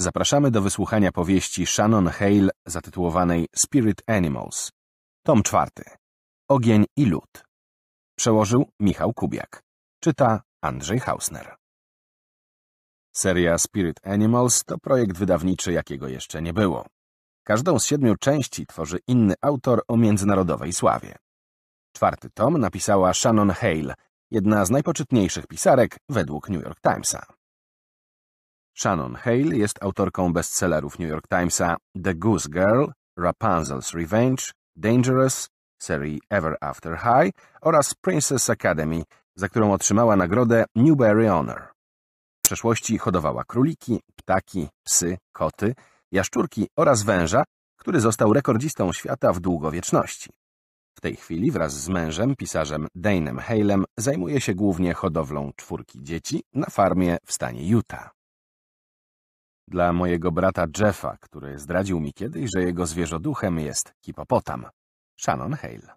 Zapraszamy do wysłuchania powieści Shannon Hale zatytułowanej Spirit Animals, tom czwarty. Ogień i lód. Przełożył Michał Kubiak. Czyta Andrzej Hausner. Seria Spirit Animals to projekt wydawniczy, jakiego jeszcze nie było. Każdą z siedmiu części tworzy inny autor o międzynarodowej sławie. Czwarty tom napisała Shannon Hale, jedna z najpoczytniejszych pisarek według New York Timesa. Shannon Hale jest autorką bestsellerów New York Timesa The Goose Girl, Rapunzel's Revenge, Dangerous, serii Ever After High oraz Princess Academy, za którą otrzymała nagrodę Newbery Honor. W przeszłości hodowała króliki, ptaki, psy, koty, jaszczurki oraz węża, który został rekordzistą świata w długowieczności. W tej chwili wraz z mężem, pisarzem Danem Halem, zajmuje się głównie hodowlą czwórki dzieci na farmie w stanie Utah. Dla mojego brata Jeffa, który zdradził mi kiedyś, że jego zwierzoduchem jest hipopotam. Shannon Hale.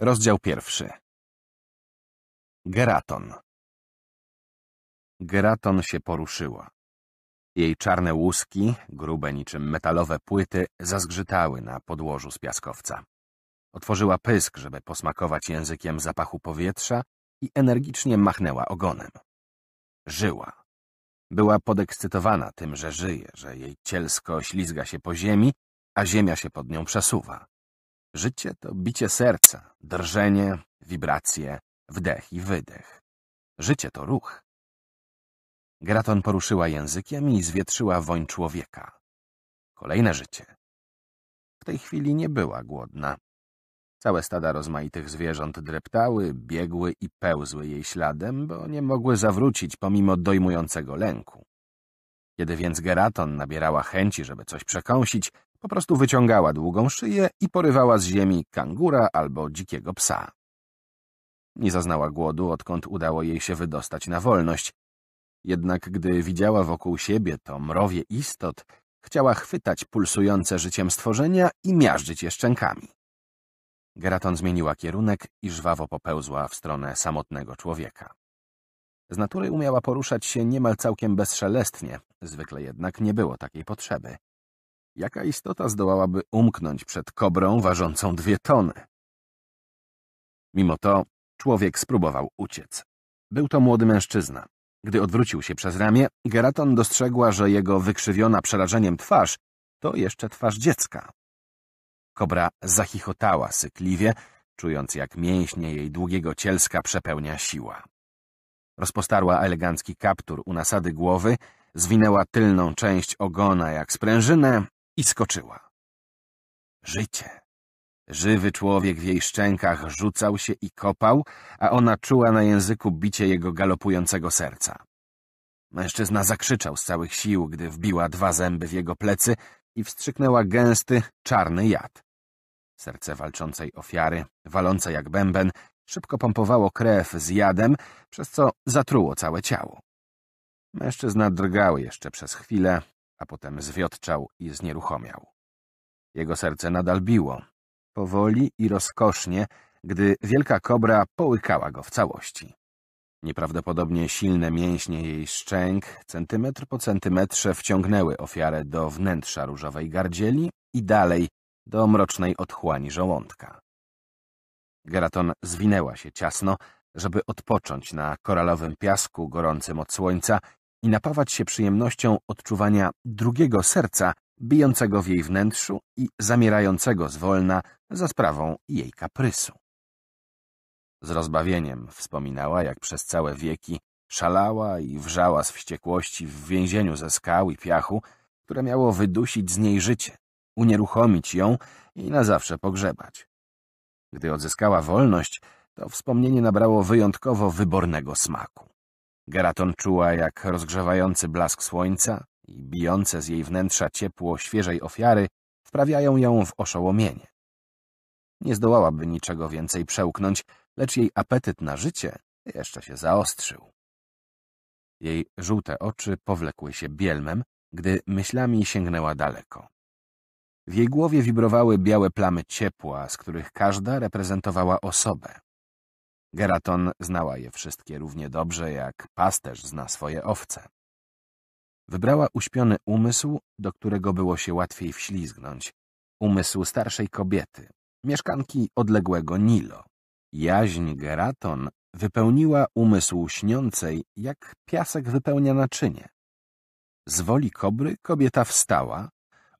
Rozdział pierwszy. Geraton. Geraton się poruszyła. Jej czarne łuski, grube niczym metalowe płyty, zazgrzytały na podłożu z piaskowca. Otworzyła pysk, żeby posmakować językiem zapachu powietrza i energicznie machnęła ogonem. Żyła. Była podekscytowana tym, że żyje, że jej cielsko ślizga się po ziemi, a ziemia się pod nią przesuwa. Życie to bicie serca, drżenie, wibracje, wdech i wydech. Życie to ruch. Graton poruszyła językiem i zwietrzyła woń człowieka. Kolejne życie. W tej chwili nie była głodna. Całe stada rozmaitych zwierząt dreptały, biegły i pełzły jej śladem, bo nie mogły zawrócić pomimo dojmującego lęku. Kiedy więc Geraton nabierała chęci, żeby coś przekąsić, po prostu wyciągała długą szyję i porywała z ziemi kangura albo dzikiego psa. Nie zaznała głodu, odkąd udało jej się wydostać na wolność. Jednak gdy widziała wokół siebie to mrowie istot, chciała chwytać pulsujące życiem stworzenia i miażdżyć je szczękami. Geraton zmieniła kierunek i żwawo popełzła w stronę samotnego człowieka. Z natury umiała poruszać się niemal całkiem bezszelestnie, zwykle jednak nie było takiej potrzeby. Jaka istota zdołałaby umknąć przed kobrą ważącą dwie tony? Mimo to człowiek spróbował uciec. Był to młody mężczyzna. Gdy odwrócił się przez ramię, Geraton dostrzegła, że jego wykrzywiona przerażeniem twarz to jeszcze twarz dziecka. Kobra zachichotała sykliwie, czując jak mięśnie jej długiego cielska przepełnia siła. Rozpostarła elegancki kaptur u nasady głowy, zwinęła tylną część ogona jak sprężynę i skoczyła. Życie. Żywy człowiek w jej szczękach rzucał się i kopał, a ona czuła na języku bicie jego galopującego serca. Mężczyzna zakrzyczał z całych sił, gdy wbiła dwa zęby w jego plecy i wstrzyknęła gęsty, czarny jad. Serce walczącej ofiary, walące jak bęben, szybko pompowało krew z jadem, przez co zatruło całe ciało. Mężczyzna drgał jeszcze przez chwilę, a potem zwiotczał i znieruchomiał. Jego serce nadal biło, powoli i rozkosznie, gdy wielka kobra połykała go w całości. Nieprawdopodobnie silne mięśnie jej szczęk centymetr po centymetrze wciągnęły ofiarę do wnętrza różowej gardzieli i dalej do mrocznej otchłani żołądka. Geraton zwinęła się ciasno, żeby odpocząć na koralowym piasku gorącym od słońca i napawać się przyjemnością odczuwania drugiego serca bijącego w jej wnętrzu i zamierającego zwolna za sprawą jej kaprysu. Z rozbawieniem wspominała, jak przez całe wieki szalała i wrzała z wściekłości w więzieniu ze skał i piachu, które miało wydusić z niej życie, unieruchomić ją i na zawsze pogrzebać. Gdy odzyskała wolność, to wspomnienie nabrało wyjątkowo wybornego smaku. Geraton czuła, jak rozgrzewający blask słońca i bijące z jej wnętrza ciepło świeżej ofiary wprawiają ją w oszołomienie. Nie zdołałaby niczego więcej przełknąć, lecz jej apetyt na życie jeszcze się zaostrzył. Jej żółte oczy powlekły się bielmem, gdy myślami sięgnęła daleko. W jej głowie wibrowały białe plamy ciepła, z których każda reprezentowała osobę. Geraton znała je wszystkie równie dobrze, jak pasterz zna swoje owce. Wybrała uśpiony umysł, do którego było się łatwiej wślizgnąć. Umysł starszej kobiety, mieszkanki odległego Nilo. Jaźń Geraton wypełniła umysł śniącej, jak piasek wypełnia naczynie. Z woli kobry kobieta wstała,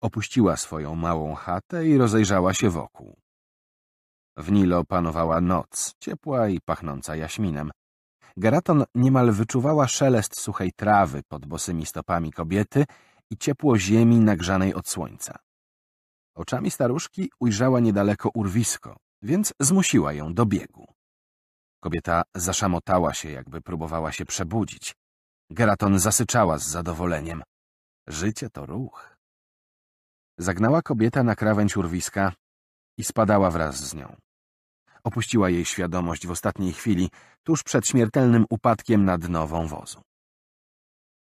opuściła swoją małą chatę i rozejrzała się wokół. W Nilo panowała noc, ciepła i pachnąca jaśminem. Garaton niemal wyczuwała szelest suchej trawy pod bosymi stopami kobiety i ciepło ziemi nagrzanej od słońca. Oczami staruszki ujrzała niedaleko urwisko, więc zmusiła ją do biegu. Kobieta zaszamotała się, jakby próbowała się przebudzić. Geraton zasyczała z zadowoleniem. Życie to ruch zagnała kobieta na krawędź urwiska i spadała wraz z nią. Opuściła jej świadomość w ostatniej chwili, tuż przed śmiertelnym upadkiem na nową wozu.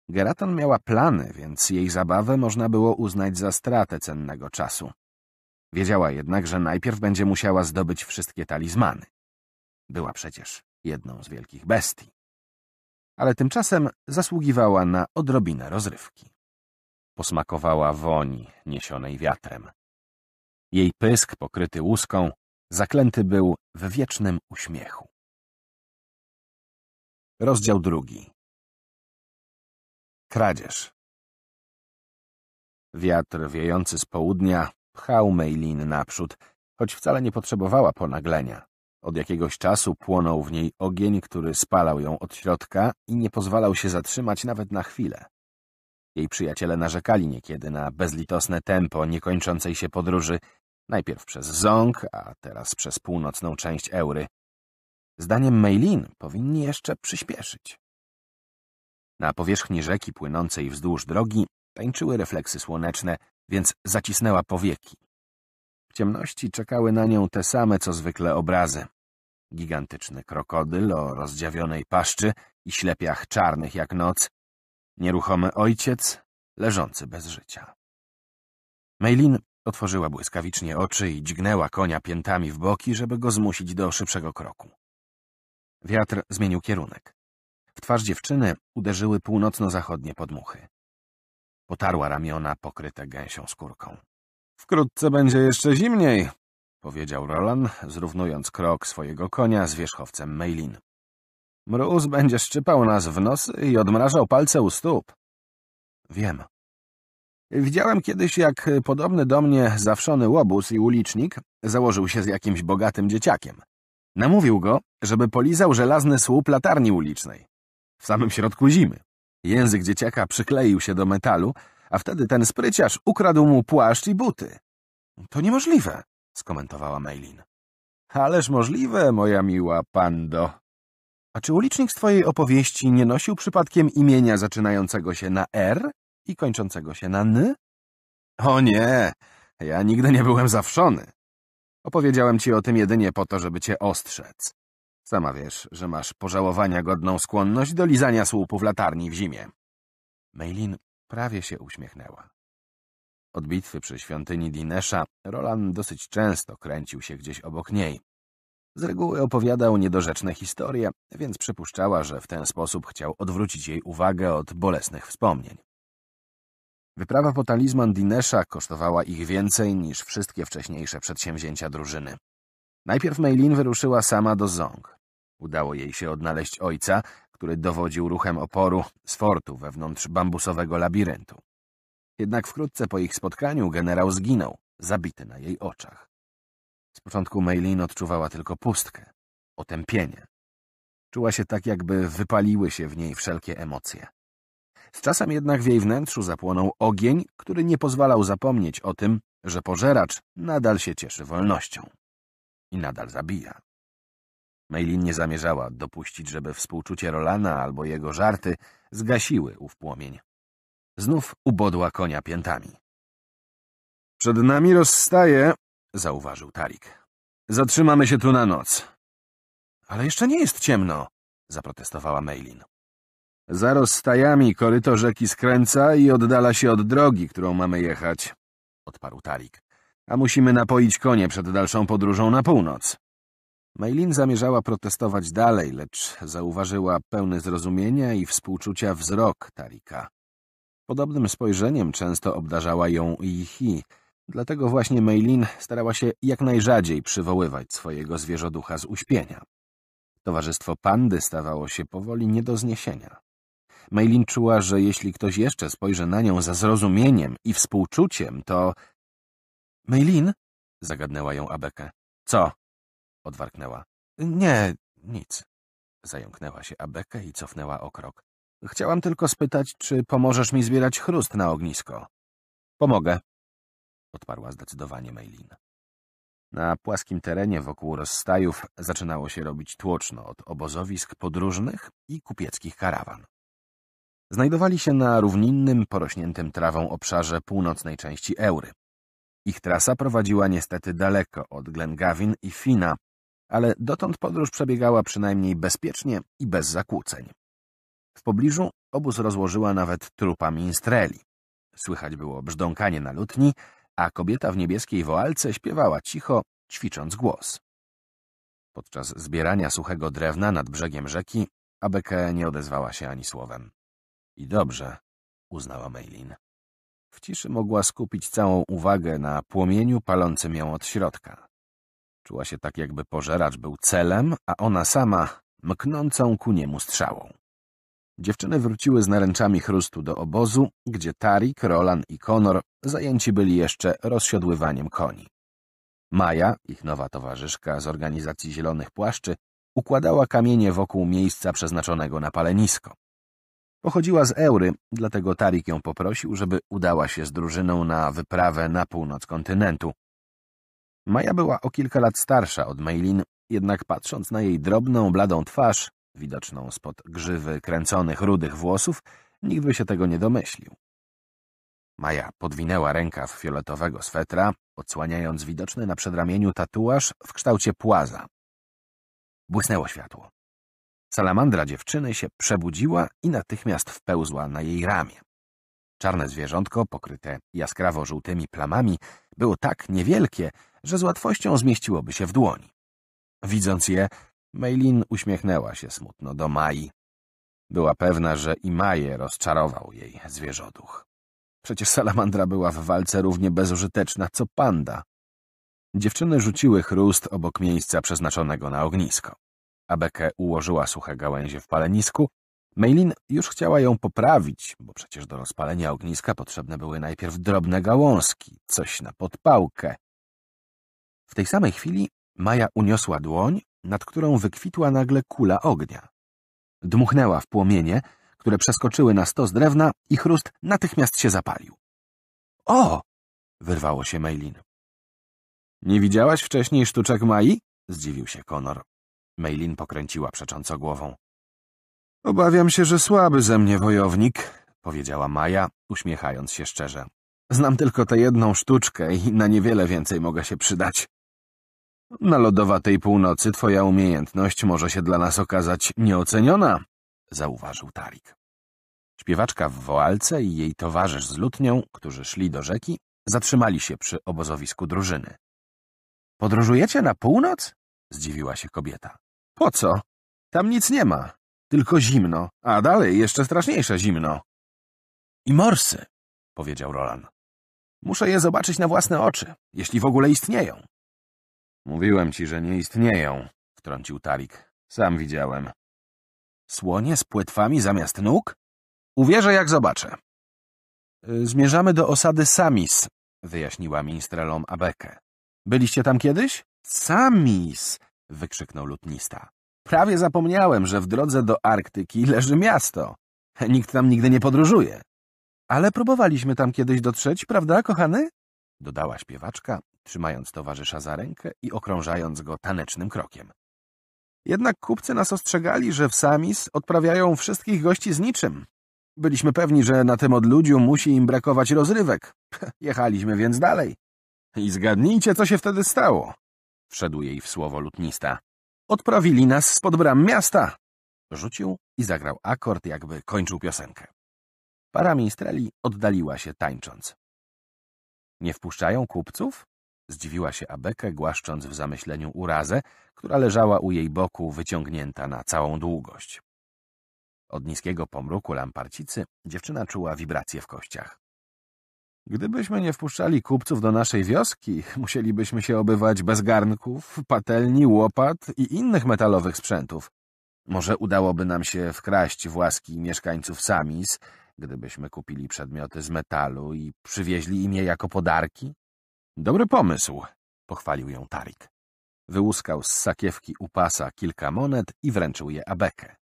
Geraton miała plany, więc jej zabawę można było uznać za stratę cennego czasu. Wiedziała jednak, że najpierw będzie musiała zdobyć wszystkie talizmany. Była przecież jedną z wielkich bestii. Ale tymczasem zasługiwała na odrobinę rozrywki posmakowała woń niesionej wiatrem. Jej pysk, pokryty łuską, zaklęty był w wiecznym uśmiechu. Rozdział drugi Kradzież Wiatr wiejący z południa pchał Mejlin naprzód, choć wcale nie potrzebowała ponaglenia. Od jakiegoś czasu płonął w niej ogień, który spalał ją od środka i nie pozwalał się zatrzymać nawet na chwilę. Jej przyjaciele narzekali niekiedy na bezlitosne tempo niekończącej się podróży, najpierw przez Zong, a teraz przez północną część Eury. Zdaniem Meilin powinni jeszcze przyspieszyć. Na powierzchni rzeki płynącej wzdłuż drogi tańczyły refleksy słoneczne, więc zacisnęła powieki. W ciemności czekały na nią te same, co zwykle obrazy. Gigantyczny krokodyl o rozdziawionej paszczy i ślepiach czarnych jak noc, Nieruchomy ojciec, leżący bez życia. Mejlin otworzyła błyskawicznie oczy i dźgnęła konia piętami w boki, żeby go zmusić do szybszego kroku. Wiatr zmienił kierunek. W twarz dziewczyny uderzyły północno-zachodnie podmuchy. Potarła ramiona pokryte gęsią skórką. Wkrótce będzie jeszcze zimniej, powiedział Roland, zrównując krok swojego konia z wierzchowcem Mejlin. Mróz będzie szczypał nas w nosy i odmrażał palce u stóp. Wiem. Widziałem kiedyś, jak podobny do mnie zawszony łobuz i ulicznik założył się z jakimś bogatym dzieciakiem. Namówił go, żeby polizał żelazny słup latarni ulicznej. W samym środku zimy. Język dzieciaka przykleił się do metalu, a wtedy ten spryciarz ukradł mu płaszcz i buty. To niemożliwe, skomentowała Mejlin. Ależ możliwe, moja miła pando, a czy ulicznik z twojej opowieści nie nosił przypadkiem imienia zaczynającego się na R i kończącego się na N? O nie, ja nigdy nie byłem zawszony. Opowiedziałem ci o tym jedynie po to, żeby cię ostrzec. Sama wiesz, że masz pożałowania godną skłonność do lizania słupów latarni w zimie. Maylin prawie się uśmiechnęła. Od bitwy przy świątyni Dinesza Roland dosyć często kręcił się gdzieś obok niej, z reguły opowiadał niedorzeczne historie, więc przypuszczała, że w ten sposób chciał odwrócić jej uwagę od bolesnych wspomnień. Wyprawa po talizman Dinesha kosztowała ich więcej niż wszystkie wcześniejsze przedsięwzięcia drużyny. Najpierw Meilin wyruszyła sama do Zong. Udało jej się odnaleźć ojca, który dowodził ruchem oporu z fortu wewnątrz bambusowego labiryntu. Jednak wkrótce po ich spotkaniu generał zginął, zabity na jej oczach. Z początku Maylin odczuwała tylko pustkę, otępienie. Czuła się tak, jakby wypaliły się w niej wszelkie emocje. Z czasem jednak w jej wnętrzu zapłonął ogień, który nie pozwalał zapomnieć o tym, że pożeracz nadal się cieszy wolnością. I nadal zabija. Maylin nie zamierzała dopuścić, żeby współczucie Rolana albo jego żarty zgasiły ów płomień. Znów ubodła konia piętami. Przed nami rozstaje, zauważył Tarik. Zatrzymamy się tu na noc. Ale jeszcze nie jest ciemno, zaprotestowała Mailin. Za rozstajami koryto rzeki skręca i oddala się od drogi, którą mamy jechać, odparł Tarik. A musimy napoić konie przed dalszą podróżą na północ. Mailin zamierzała protestować dalej, lecz zauważyła pełny zrozumienia i współczucia wzrok Tarika. Podobnym spojrzeniem często obdarzała ją i Dlatego właśnie Meilin starała się jak najrzadziej przywoływać swojego zwierzoducha z uśpienia. Towarzystwo pandy stawało się powoli nie do zniesienia. Meilin czuła, że jeśli ktoś jeszcze spojrzy na nią za zrozumieniem i współczuciem, to... — Meilin? — zagadnęła ją Abekę. — Co? — odwarknęła. — Nie, nic. Zająknęła się Abekę i cofnęła o krok. — Chciałam tylko spytać, czy pomożesz mi zbierać chrust na ognisko. — Pomogę odparła zdecydowanie Mailin. Na płaskim terenie wokół rozstajów zaczynało się robić tłoczno od obozowisk podróżnych i kupieckich karawan. Znajdowali się na równinnym, porośniętym trawą obszarze północnej części Eury. Ich trasa prowadziła niestety daleko od Glengawin i Fina, ale dotąd podróż przebiegała przynajmniej bezpiecznie i bez zakłóceń. W pobliżu obóz rozłożyła nawet trupa minstreli. Słychać było brzdąkanie na lutni, a kobieta w niebieskiej woalce śpiewała cicho, ćwicząc głos. Podczas zbierania suchego drewna nad brzegiem rzeki Abeke nie odezwała się ani słowem. I dobrze, uznała Mailin. W ciszy mogła skupić całą uwagę na płomieniu palącym ją od środka. Czuła się tak, jakby pożeracz był celem, a ona sama mknącą ku niemu strzałą. Dziewczyny wróciły z naręczami chrustu do obozu, gdzie Tarik, Roland i Konor zajęci byli jeszcze rozsiodływaniem koni. Maja, ich nowa towarzyszka z organizacji Zielonych Płaszczy, układała kamienie wokół miejsca przeznaczonego na palenisko. Pochodziła z Eury, dlatego Tarik ją poprosił, żeby udała się z drużyną na wyprawę na północ kontynentu. Maja była o kilka lat starsza od Mailin, jednak patrząc na jej drobną, bladą twarz, widoczną spod grzywy kręconych rudych włosów, nikt by się tego nie domyślił. Maja podwinęła rękaw fioletowego swetra, odsłaniając widoczny na przedramieniu tatuaż w kształcie płaza. Błysnęło światło. Salamandra dziewczyny się przebudziła i natychmiast wpełzła na jej ramię. Czarne zwierzątko, pokryte jaskrawo-żółtymi plamami, było tak niewielkie, że z łatwością zmieściłoby się w dłoni. Widząc je, Maylin uśmiechnęła się smutno do Mai. Była pewna, że i Maję rozczarował jej zwierzoduch. Przecież salamandra była w walce równie bezużyteczna co panda. Dziewczyny rzuciły chrust obok miejsca przeznaczonego na ognisko. Abeke ułożyła suche gałęzie w palenisku. Maylin już chciała ją poprawić, bo przecież do rozpalenia ogniska potrzebne były najpierw drobne gałązki, coś na podpałkę. W tej samej chwili Maja uniosła dłoń nad którą wykwitła nagle kula ognia. Dmuchnęła w płomienie, które przeskoczyły na stos drewna i chrust natychmiast się zapalił. O! wyrwało się Mejlin. — Nie widziałaś wcześniej sztuczek Mai? zdziwił się Konor. Mejlin pokręciła przecząco głową. Obawiam się, że słaby ze mnie wojownik, powiedziała Maja, uśmiechając się szczerze. Znam tylko tę jedną sztuczkę i na niewiele więcej mogę się przydać. Na lodowatej północy twoja umiejętność może się dla nas okazać nieoceniona, zauważył Tarik. Śpiewaczka w woalce i jej towarzysz z lutnią, którzy szli do rzeki, zatrzymali się przy obozowisku drużyny. Podróżujecie na północ? zdziwiła się kobieta. Po co? Tam nic nie ma, tylko zimno, a dalej jeszcze straszniejsze zimno. I morsy, powiedział Roland. Muszę je zobaczyć na własne oczy, jeśli w ogóle istnieją. Mówiłem ci, że nie istnieją, wtrącił Tarik. Sam widziałem. Słonie z płetwami zamiast nóg? Uwierzę, jak zobaczę. Y, zmierzamy do osady Samis, wyjaśniła minstrelom Abeke. Byliście tam kiedyś? Samis! wykrzyknął lutnista. Prawie zapomniałem, że w drodze do Arktyki leży miasto. Nikt tam nigdy nie podróżuje. Ale próbowaliśmy tam kiedyś dotrzeć, prawda, kochany? dodała śpiewaczka, trzymając towarzysza za rękę i okrążając go tanecznym krokiem. Jednak kupcy nas ostrzegali, że w Samis odprawiają wszystkich gości z niczym. Byliśmy pewni, że na tym odludziu musi im brakować rozrywek. Jechaliśmy więc dalej. I zgadnijcie, co się wtedy stało. Wszedł jej w słowo lutnista. Odprawili nas spod bram miasta. Rzucił i zagrał akord, jakby kończył piosenkę. Para minstreli oddaliła się tańcząc. Nie wpuszczają kupców? Zdziwiła się Abeke, głaszcząc w zamyśleniu urazę, która leżała u jej boku, wyciągnięta na całą długość. Od niskiego pomruku lamparcicy dziewczyna czuła wibracje w kościach. Gdybyśmy nie wpuszczali kupców do naszej wioski, musielibyśmy się obywać bez garnków, patelni, łopat i innych metalowych sprzętów. Może udałoby nam się wkraść w łaski mieszkańców Samis gdybyśmy kupili przedmioty z metalu i przywieźli im je jako podarki? Dobry pomysł, pochwalił ją Tarik. Wyłuskał z sakiewki u pasa kilka monet i wręczył je Abekę.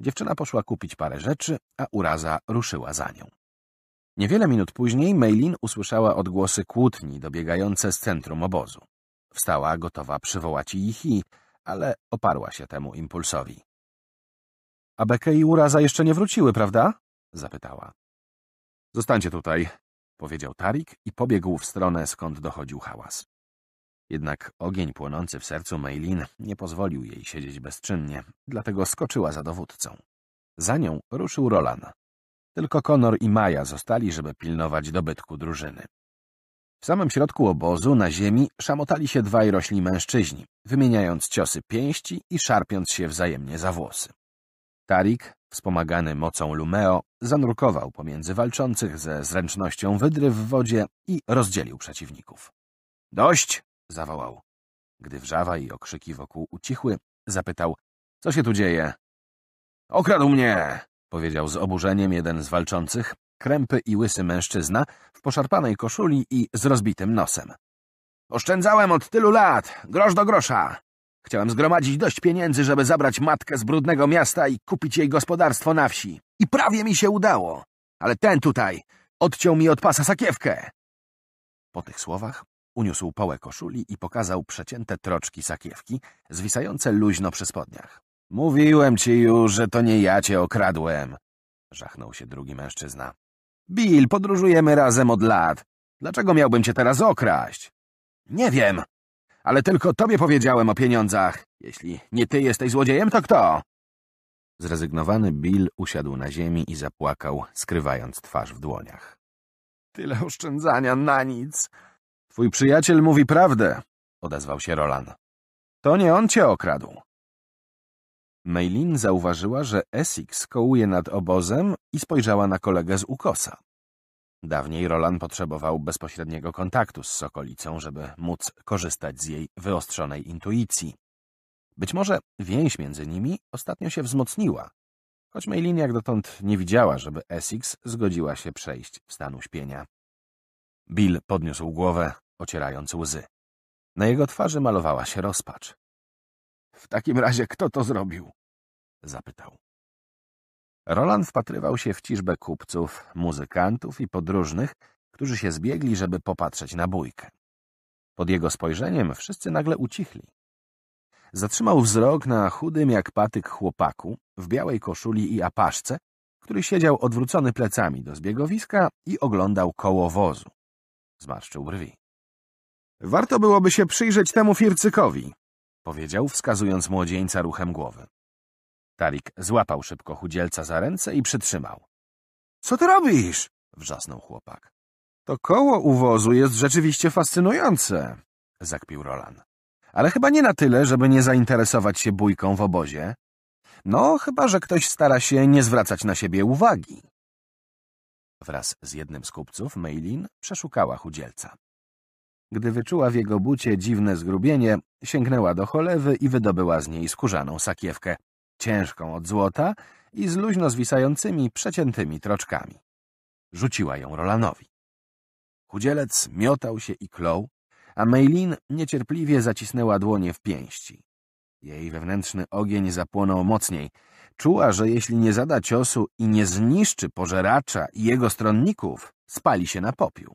Dziewczyna poszła kupić parę rzeczy, a uraza ruszyła za nią. Niewiele minut później Mailin usłyszała odgłosy kłótni dobiegające z centrum obozu. Wstała, gotowa przywołać ichi, ale oparła się temu impulsowi. — Abeke i Uraza jeszcze nie wróciły, prawda? zapytała. Zostańcie tutaj, powiedział Tarik i pobiegł w stronę, skąd dochodził hałas. Jednak ogień płonący w sercu Meilin nie pozwolił jej siedzieć bezczynnie, dlatego skoczyła za dowódcą. Za nią ruszył Roland. Tylko Konor i Maja zostali, żeby pilnować dobytku drużyny. W samym środku obozu, na ziemi, szamotali się dwaj rośli mężczyźni, wymieniając ciosy pięści i szarpiąc się wzajemnie za włosy. Tarik wspomagany mocą Lumeo, zanurkował pomiędzy walczących ze zręcznością wydry w wodzie i rozdzielił przeciwników. — Dość! — zawołał. Gdy wrzawa i okrzyki wokół ucichły, zapytał — Co się tu dzieje? — Okradł mnie! — powiedział z oburzeniem jeden z walczących, krępy i łysy mężczyzna w poszarpanej koszuli i z rozbitym nosem. — Oszczędzałem od tylu lat, grosz do grosza! Chciałem zgromadzić dość pieniędzy, żeby zabrać matkę z brudnego miasta i kupić jej gospodarstwo na wsi. I prawie mi się udało. Ale ten tutaj odciął mi od pasa sakiewkę. Po tych słowach uniósł połę koszuli i pokazał przecięte troczki sakiewki, zwisające luźno przy spodniach. Mówiłem ci już, że to nie ja cię okradłem, żachnął się drugi mężczyzna. Bill, podróżujemy razem od lat. Dlaczego miałbym cię teraz okraść? Nie wiem, ale tylko tobie powiedziałem o pieniądzach. Jeśli nie ty jesteś złodziejem, to kto? Zrezygnowany Bill usiadł na ziemi i zapłakał, skrywając twarz w dłoniach. Tyle oszczędzania na nic. Twój przyjaciel mówi prawdę, odezwał się Roland. To nie on cię okradł. Maylin zauważyła, że Essex kołuje nad obozem i spojrzała na kolegę z ukosa. Dawniej Roland potrzebował bezpośredniego kontaktu z Sokolicą, żeby móc korzystać z jej wyostrzonej intuicji. Być może więź między nimi ostatnio się wzmocniła, choć Maylin jak dotąd nie widziała, żeby Essex zgodziła się przejść w stan uśpienia. Bill podniósł głowę, ocierając łzy. Na jego twarzy malowała się rozpacz. — W takim razie kto to zrobił? — zapytał. Roland wpatrywał się w ciżbę kupców, muzykantów i podróżnych, którzy się zbiegli, żeby popatrzeć na bójkę. Pod jego spojrzeniem wszyscy nagle ucichli. Zatrzymał wzrok na chudym jak patyk chłopaku w białej koszuli i apaszce, który siedział odwrócony plecami do zbiegowiska i oglądał koło wozu. Zmarszczył brwi. Warto byłoby się przyjrzeć temu fircykowi, powiedział, wskazując młodzieńca ruchem głowy. Starik złapał szybko chudzielca za ręce i przytrzymał. — Co ty robisz? — wrzasnął chłopak. — To koło uwozu jest rzeczywiście fascynujące — zakpił Roland. — Ale chyba nie na tyle, żeby nie zainteresować się bójką w obozie. No, chyba, że ktoś stara się nie zwracać na siebie uwagi. Wraz z jednym z kupców Meilin przeszukała chudzielca. Gdy wyczuła w jego bucie dziwne zgrubienie, sięgnęła do cholewy i wydobyła z niej skórzaną sakiewkę, ciężką od złota i z luźno zwisającymi, przeciętymi troczkami. Rzuciła ją Rolanowi. Chudzielec miotał się i klął, a Maylin niecierpliwie zacisnęła dłonie w pięści. Jej wewnętrzny ogień zapłonął mocniej. Czuła, że jeśli nie zada ciosu i nie zniszczy pożeracza i jego stronników, spali się na popiół.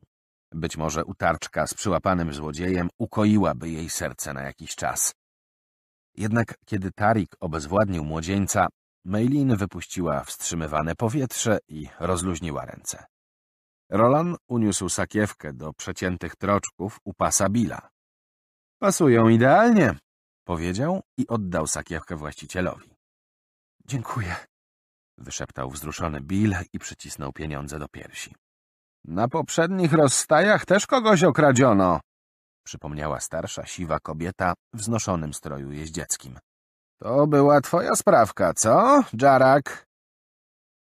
Być może utarczka z przyłapanym złodziejem ukoiłaby jej serce na jakiś czas. Jednak kiedy Tarik obezwładnił młodzieńca, Meilin wypuściła wstrzymywane powietrze i rozluźniła ręce. Roland uniósł sakiewkę do przeciętych troczków u pasa Billa. — Pasują idealnie — powiedział i oddał sakiewkę właścicielowi. — Dziękuję — wyszeptał wzruszony Bill i przycisnął pieniądze do piersi. — Na poprzednich rozstajach też kogoś okradziono przypomniała starsza, siwa kobieta w znoszonym stroju jeździeckim. To była twoja sprawka, co, Dżarak?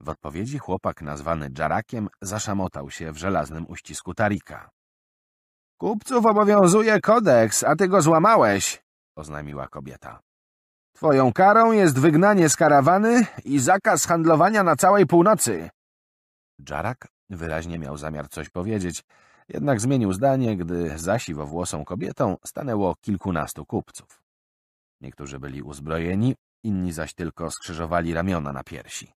W odpowiedzi chłopak nazwany Dżarakiem zaszamotał się w żelaznym uścisku Tarika. Kupców obowiązuje kodeks, a ty go złamałeś, oznajmiła kobieta. Twoją karą jest wygnanie z karawany i zakaz handlowania na całej północy. Dżarak wyraźnie miał zamiar coś powiedzieć, jednak zmienił zdanie, gdy za siwowłosą kobietą stanęło kilkunastu kupców. Niektórzy byli uzbrojeni, inni zaś tylko skrzyżowali ramiona na piersi.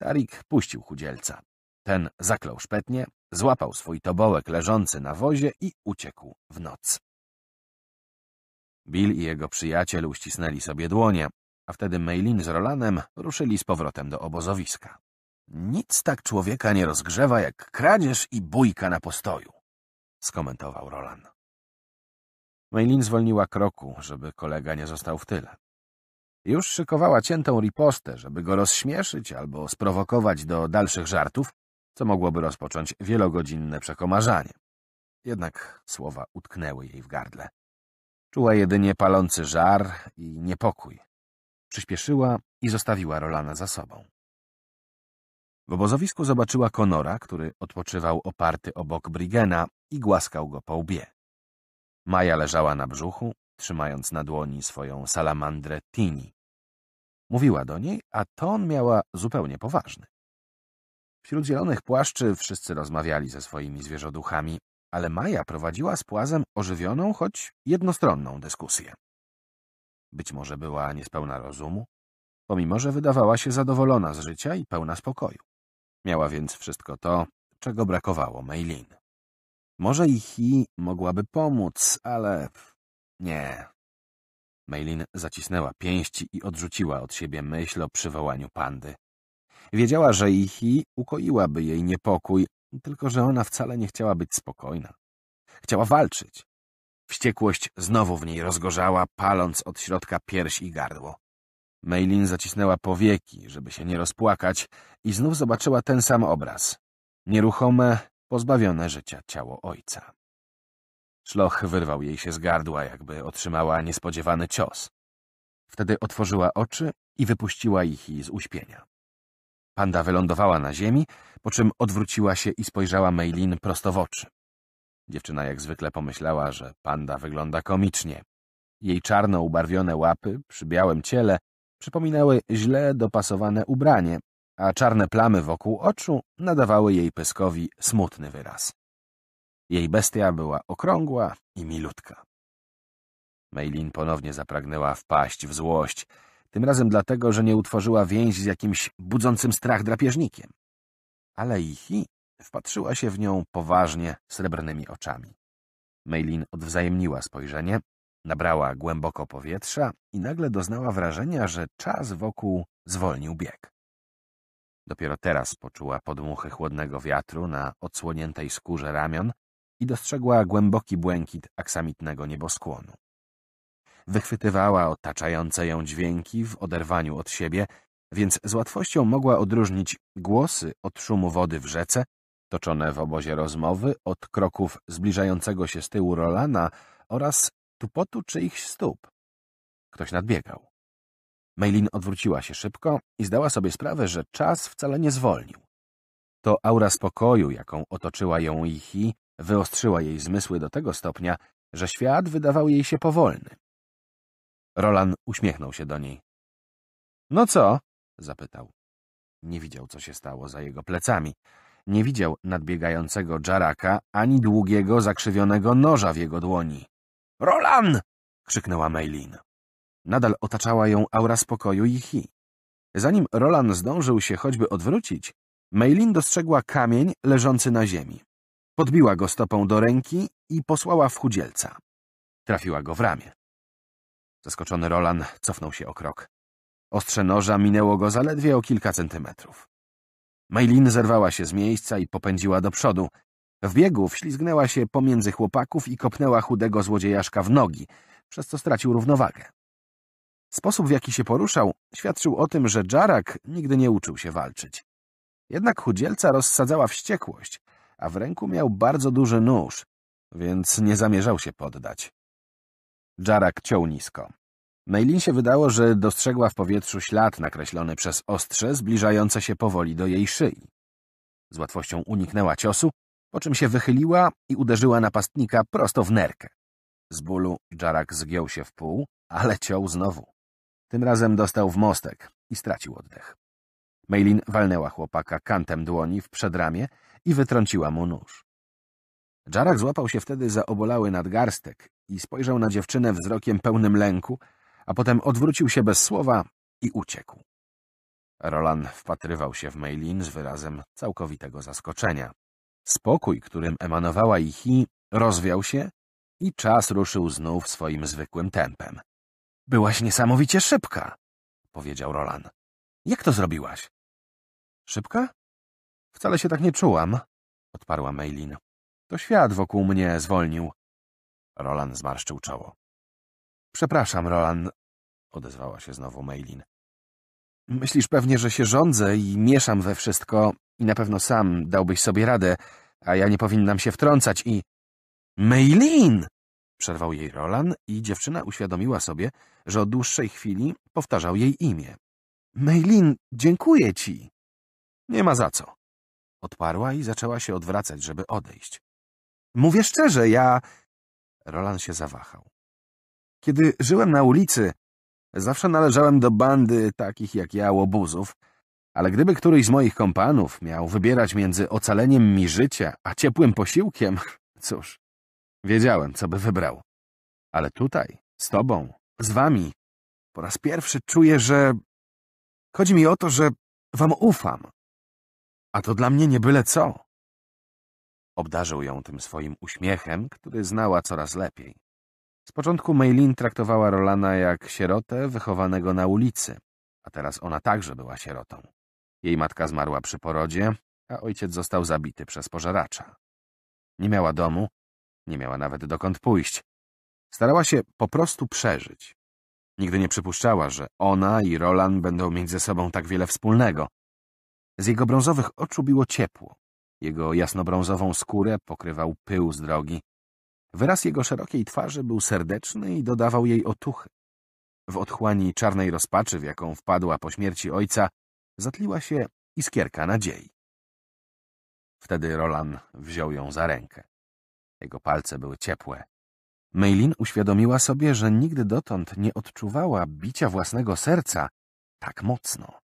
Tarik puścił chudzielca. Ten zaklął szpetnie, złapał swój tobołek leżący na wozie i uciekł w noc. Bill i jego przyjaciel uścisnęli sobie dłonie, a wtedy Mailin z Rolanem ruszyli z powrotem do obozowiska. Nic tak człowieka nie rozgrzewa jak kradzież i bójka na postoju, skomentował Roland. Mailin zwolniła kroku, żeby kolega nie został w tyle. Już szykowała ciętą ripostę, żeby go rozśmieszyć albo sprowokować do dalszych żartów, co mogłoby rozpocząć wielogodzinne przekomarzanie. Jednak słowa utknęły jej w gardle. Czuła jedynie palący żar i niepokój. Przyspieszyła i zostawiła Rolana za sobą. W obozowisku zobaczyła Konora, który odpoczywał oparty obok Brigena i głaskał go po łbie. Maja leżała na brzuchu, trzymając na dłoni swoją salamandrę Tini. Mówiła do niej, a ton miała zupełnie poważny. Wśród zielonych płaszczy wszyscy rozmawiali ze swoimi zwierzoduchami, ale Maja prowadziła z płazem ożywioną, choć jednostronną dyskusję. Być może była niespełna rozumu, pomimo że wydawała się zadowolona z życia i pełna spokoju. Miała więc wszystko to, czego brakowało Maylin. Może i Hi mogłaby pomóc, ale... nie. Maylin zacisnęła pięści i odrzuciła od siebie myśl o przywołaniu pandy. Wiedziała, że i Hi ukoiłaby jej niepokój, tylko że ona wcale nie chciała być spokojna. Chciała walczyć. Wściekłość znowu w niej rozgorzała, paląc od środka pierś i gardło. Mailin zacisnęła powieki, żeby się nie rozpłakać i znów zobaczyła ten sam obraz. Nieruchome, pozbawione życia ciało ojca. Szloch wyrwał jej się z gardła, jakby otrzymała niespodziewany cios. Wtedy otworzyła oczy i wypuściła ich z uśpienia. Panda wylądowała na ziemi, po czym odwróciła się i spojrzała Mailin prosto w oczy. Dziewczyna jak zwykle pomyślała, że panda wygląda komicznie. Jej czarno ubarwione łapy przy białym ciele przypominały źle dopasowane ubranie, a czarne plamy wokół oczu nadawały jej pyskowi smutny wyraz. Jej bestia była okrągła i milutka. Mejlin ponownie zapragnęła wpaść w złość, tym razem dlatego, że nie utworzyła więź z jakimś budzącym strach drapieżnikiem. Ale Ichi wpatrzyła się w nią poważnie, srebrnymi oczami. Mejlin odwzajemniła spojrzenie Nabrała głęboko powietrza i nagle doznała wrażenia, że czas wokół zwolnił bieg. Dopiero teraz poczuła podmuchy chłodnego wiatru na odsłoniętej skórze ramion i dostrzegła głęboki błękit aksamitnego nieboskłonu. Wychwytywała otaczające ją dźwięki w oderwaniu od siebie, więc z łatwością mogła odróżnić głosy od szumu wody w rzece, toczone w obozie rozmowy, od kroków zbliżającego się z tyłu Rolana oraz czy czyichś stóp. Ktoś nadbiegał. Mejlin odwróciła się szybko i zdała sobie sprawę, że czas wcale nie zwolnił. To aura spokoju, jaką otoczyła ją Ichi, wyostrzyła jej zmysły do tego stopnia, że świat wydawał jej się powolny. Roland uśmiechnął się do niej. — No co? — zapytał. Nie widział, co się stało za jego plecami. Nie widział nadbiegającego Jaraka ani długiego, zakrzywionego noża w jego dłoni. — Roland! — krzyknęła Maylin. Nadal otaczała ją aura spokoju i hi. Zanim Roland zdążył się choćby odwrócić, Maylin dostrzegła kamień leżący na ziemi. Podbiła go stopą do ręki i posłała w chudzielca. Trafiła go w ramię. Zaskoczony Roland cofnął się o krok. Ostrze noża minęło go zaledwie o kilka centymetrów. Maylin zerwała się z miejsca i popędziła do przodu, w biegu wślizgnęła się pomiędzy chłopaków i kopnęła chudego złodziejaszka w nogi, przez co stracił równowagę. Sposób, w jaki się poruszał, świadczył o tym, że Jarak nigdy nie uczył się walczyć. Jednak chudzielca rozsadzała wściekłość, a w ręku miał bardzo duży nóż, więc nie zamierzał się poddać. Jarak ciął nisko. Mailin się wydało, że dostrzegła w powietrzu ślad nakreślony przez ostrze zbliżające się powoli do jej szyi. Z łatwością uniknęła ciosu po czym się wychyliła i uderzyła napastnika prosto w nerkę. Z bólu Jarak zgiął się w pół, ale ciął znowu. Tym razem dostał w mostek i stracił oddech. Mejlin walnęła chłopaka kantem dłoni w przedramię i wytrąciła mu nóż. Jarak złapał się wtedy za obolały nadgarstek i spojrzał na dziewczynę wzrokiem pełnym lęku, a potem odwrócił się bez słowa i uciekł. Roland wpatrywał się w Mejlin z wyrazem całkowitego zaskoczenia. Spokój, którym emanowała ichi, hi, rozwiał się i czas ruszył znów swoim zwykłym tempem. — Byłaś niesamowicie szybka — powiedział Roland. — Jak to zrobiłaś? — Szybka? — Wcale się tak nie czułam — odparła Maylin. To świat wokół mnie zwolnił. Roland zmarszczył czoło. — Przepraszam, Roland — odezwała się znowu Maylin. Myślisz pewnie, że się rządzę i mieszam we wszystko i na pewno sam dałbyś sobie radę, a ja nie powinnam się wtrącać i... Maylin! Przerwał jej Roland i dziewczyna uświadomiła sobie, że od dłuższej chwili powtarzał jej imię. Maylin, dziękuję ci! Nie ma za co. Odparła i zaczęła się odwracać, żeby odejść. Mówię szczerze, ja... Roland się zawahał. Kiedy żyłem na ulicy, Zawsze należałem do bandy takich jak ja łobuzów, ale gdyby któryś z moich kompanów miał wybierać między ocaleniem mi życia a ciepłym posiłkiem, cóż, wiedziałem, co by wybrał. Ale tutaj, z tobą, z wami, po raz pierwszy czuję, że... Chodzi mi o to, że wam ufam. A to dla mnie nie byle co. Obdarzył ją tym swoim uśmiechem, który znała coraz lepiej. Z początku Maylin traktowała Rolana jak sierotę wychowanego na ulicy, a teraz ona także była sierotą. Jej matka zmarła przy porodzie, a ojciec został zabity przez pożeracza. Nie miała domu, nie miała nawet dokąd pójść. Starała się po prostu przeżyć. Nigdy nie przypuszczała, że ona i Roland będą mieć ze sobą tak wiele wspólnego. Z jego brązowych oczu biło ciepło. Jego jasnobrązową skórę pokrywał pył z drogi, Wyraz jego szerokiej twarzy był serdeczny i dodawał jej otuchy. W otchłani czarnej rozpaczy, w jaką wpadła po śmierci ojca, zatliła się iskierka nadziei. Wtedy Roland wziął ją za rękę. Jego palce były ciepłe. Meilin uświadomiła sobie, że nigdy dotąd nie odczuwała bicia własnego serca tak mocno.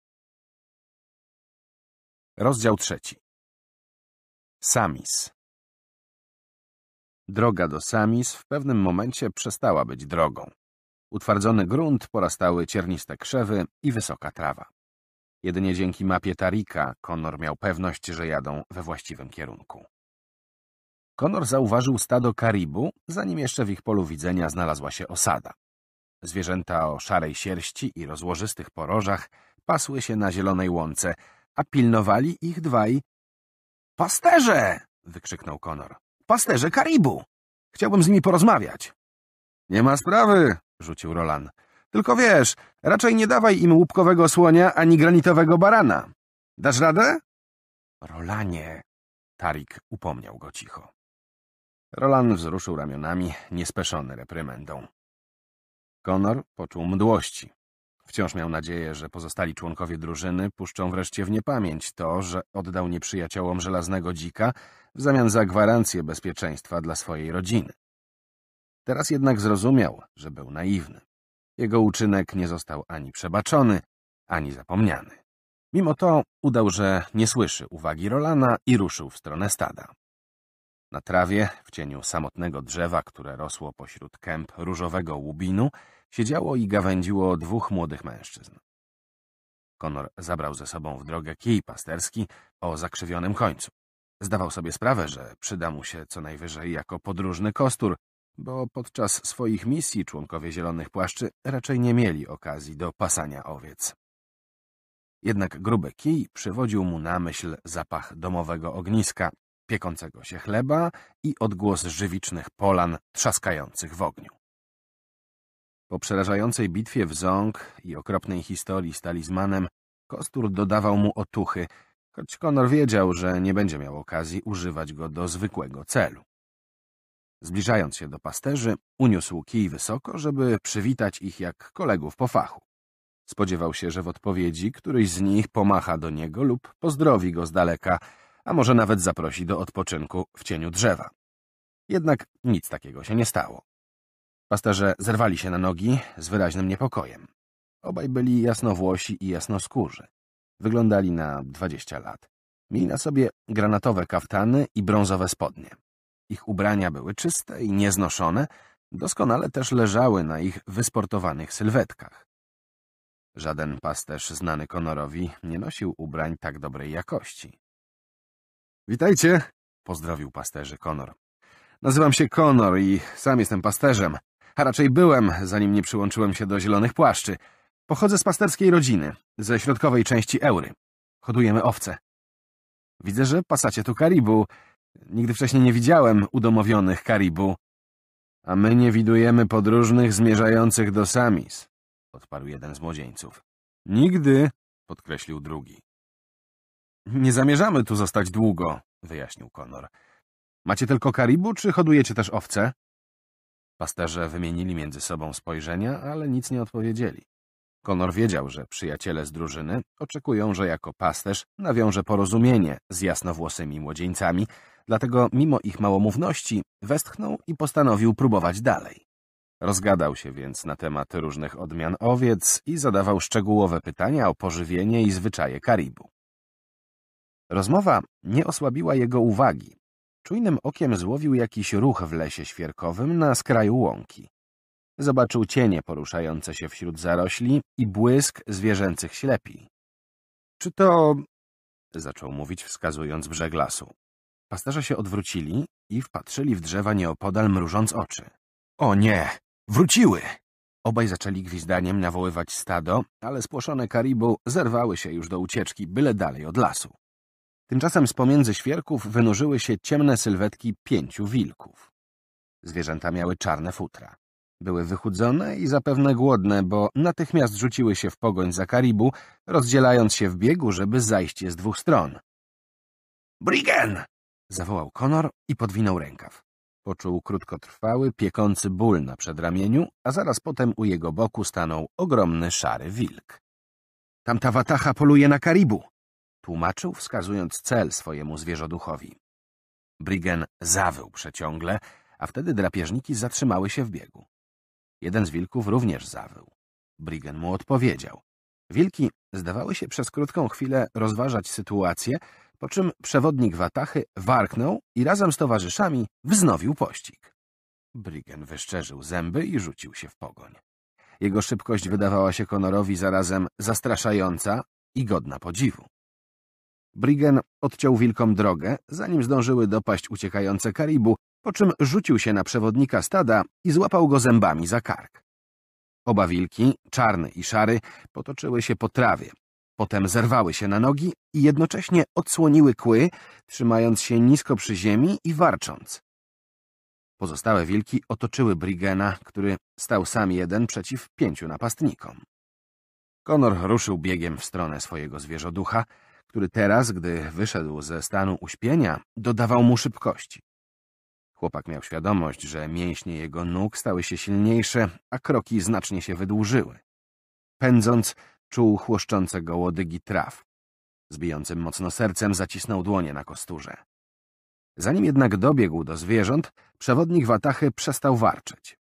Rozdział trzeci Samis Droga do Samis w pewnym momencie przestała być drogą. Utwardzony grunt porastały cierniste krzewy i wysoka trawa. Jedynie dzięki mapie Tarika Konor miał pewność, że jadą we właściwym kierunku. Konor zauważył stado karibu, zanim jeszcze w ich polu widzenia znalazła się osada. Zwierzęta o szarej sierści i rozłożystych porożach pasły się na zielonej łące, a pilnowali ich dwaj. — Pasterze! — wykrzyknął Konor pasterze Karibu. Chciałbym z nimi porozmawiać. Nie ma sprawy, rzucił Roland. Tylko wiesz, raczej nie dawaj im łupkowego słonia ani granitowego barana. Dasz radę? Rolanie, Tarik upomniał go cicho. Roland wzruszył ramionami, niespeszony reprymendą. Konor poczuł mdłości, Wciąż miał nadzieję, że pozostali członkowie drużyny puszczą wreszcie w niepamięć to, że oddał nieprzyjaciołom żelaznego dzika w zamian za gwarancję bezpieczeństwa dla swojej rodziny. Teraz jednak zrozumiał, że był naiwny. Jego uczynek nie został ani przebaczony, ani zapomniany. Mimo to udał, że nie słyszy uwagi Rolana i ruszył w stronę stada. Na trawie, w cieniu samotnego drzewa, które rosło pośród kęp różowego łubinu, siedziało i gawędziło dwóch młodych mężczyzn. Konor zabrał ze sobą w drogę kij pasterski o zakrzywionym końcu. Zdawał sobie sprawę, że przyda mu się co najwyżej jako podróżny kostur, bo podczas swoich misji członkowie Zielonych Płaszczy raczej nie mieli okazji do pasania owiec. Jednak gruby kij przywodził mu na myśl zapach domowego ogniska, piekącego się chleba i odgłos żywicznych polan trzaskających w ogniu. Po przerażającej bitwie w Ząg i okropnej historii z talizmanem Kostur dodawał mu otuchy, choć Konor wiedział, że nie będzie miał okazji używać go do zwykłego celu. Zbliżając się do pasterzy, uniósł kij wysoko, żeby przywitać ich jak kolegów po fachu. Spodziewał się, że w odpowiedzi któryś z nich pomacha do niego lub pozdrowi go z daleka – a może nawet zaprosi do odpoczynku w cieniu drzewa. Jednak nic takiego się nie stało. Pasterze zerwali się na nogi z wyraźnym niepokojem. Obaj byli jasnowłosi i jasnoskórzy. Wyglądali na dwadzieścia lat. Mieli na sobie granatowe kaftany i brązowe spodnie. Ich ubrania były czyste i nieznoszone, doskonale też leżały na ich wysportowanych sylwetkach. Żaden pasterz znany Konorowi nie nosił ubrań tak dobrej jakości. Witajcie, pozdrowił pasterzy Konor. Nazywam się Konor i sam jestem pasterzem, a raczej byłem, zanim nie przyłączyłem się do Zielonych Płaszczy. Pochodzę z pasterskiej rodziny, ze środkowej części Eury. Hodujemy owce. Widzę, że pasacie tu karibu. Nigdy wcześniej nie widziałem udomowionych karibu. A my nie widujemy podróżnych zmierzających do Samis, odparł jeden z młodzieńców. Nigdy, podkreślił drugi. Nie zamierzamy tu zostać długo, wyjaśnił Konor. Macie tylko karibu, czy hodujecie też owce? Pasterze wymienili między sobą spojrzenia, ale nic nie odpowiedzieli. Konor wiedział, że przyjaciele z drużyny oczekują, że jako pasterz nawiąże porozumienie z jasnowłosymi młodzieńcami, dlatego mimo ich małomówności westchnął i postanowił próbować dalej. Rozgadał się więc na temat różnych odmian owiec i zadawał szczegółowe pytania o pożywienie i zwyczaje Karibu. Rozmowa nie osłabiła jego uwagi. Czujnym okiem złowił jakiś ruch w lesie świerkowym na skraju łąki. Zobaczył cienie poruszające się wśród zarośli i błysk zwierzęcych ślepi. Czy to... zaczął mówić, wskazując brzeg lasu. Pasterze się odwrócili i wpatrzyli w drzewa nieopodal, mrużąc oczy. O nie! Wróciły! Obaj zaczęli gwizdaniem nawoływać stado, ale spłoszone karibu zerwały się już do ucieczki, byle dalej od lasu. Tymczasem z pomiędzy świerków wynurzyły się ciemne sylwetki pięciu wilków. Zwierzęta miały czarne futra. Były wychudzone i zapewne głodne, bo natychmiast rzuciły się w pogoń za Karibu, rozdzielając się w biegu, żeby zajść je z dwóch stron. — Brigen! — zawołał Konor i podwinął rękaw. Poczuł krótkotrwały, piekący ból na przedramieniu, a zaraz potem u jego boku stanął ogromny szary wilk. — Tamta watacha poluje na Karibu! tłumaczył, wskazując cel swojemu zwierzoduchowi. Brigen zawył przeciągle, a wtedy drapieżniki zatrzymały się w biegu. Jeden z wilków również zawył. Brigen mu odpowiedział. Wilki zdawały się przez krótką chwilę rozważać sytuację, po czym przewodnik Watachy warknął i razem z towarzyszami wznowił pościg. Brigen wyszczerzył zęby i rzucił się w pogoń. Jego szybkość wydawała się Konorowi zarazem zastraszająca i godna podziwu. Brigen odciął wilkom drogę, zanim zdążyły dopaść uciekające karibu, po czym rzucił się na przewodnika stada i złapał go zębami za kark. Oba wilki, czarny i szary, potoczyły się po trawie. Potem zerwały się na nogi i jednocześnie odsłoniły kły, trzymając się nisko przy ziemi i warcząc. Pozostałe wilki otoczyły Brigena, który stał sam jeden przeciw pięciu napastnikom. Konor ruszył biegiem w stronę swojego zwierzoducha, który teraz, gdy wyszedł ze stanu uśpienia, dodawał mu szybkości. Chłopak miał świadomość, że mięśnie jego nóg stały się silniejsze, a kroki znacznie się wydłużyły. Pędząc, czuł chłoszczące go łodygi traw. Zbijącym mocno sercem zacisnął dłonie na kosturze. Zanim jednak dobiegł do zwierząt, przewodnik Watachy przestał warczeć.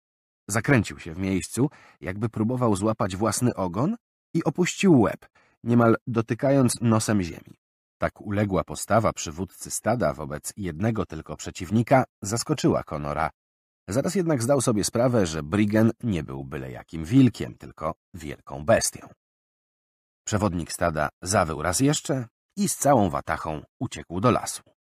Zakręcił się w miejscu, jakby próbował złapać własny ogon i opuścił łeb, niemal dotykając nosem ziemi. Tak uległa postawa przywódcy stada wobec jednego tylko przeciwnika zaskoczyła Konora. Zaraz jednak zdał sobie sprawę, że Brigen nie był byle jakim wilkiem, tylko wielką bestią. Przewodnik stada zawył raz jeszcze i z całą watachą uciekł do lasu.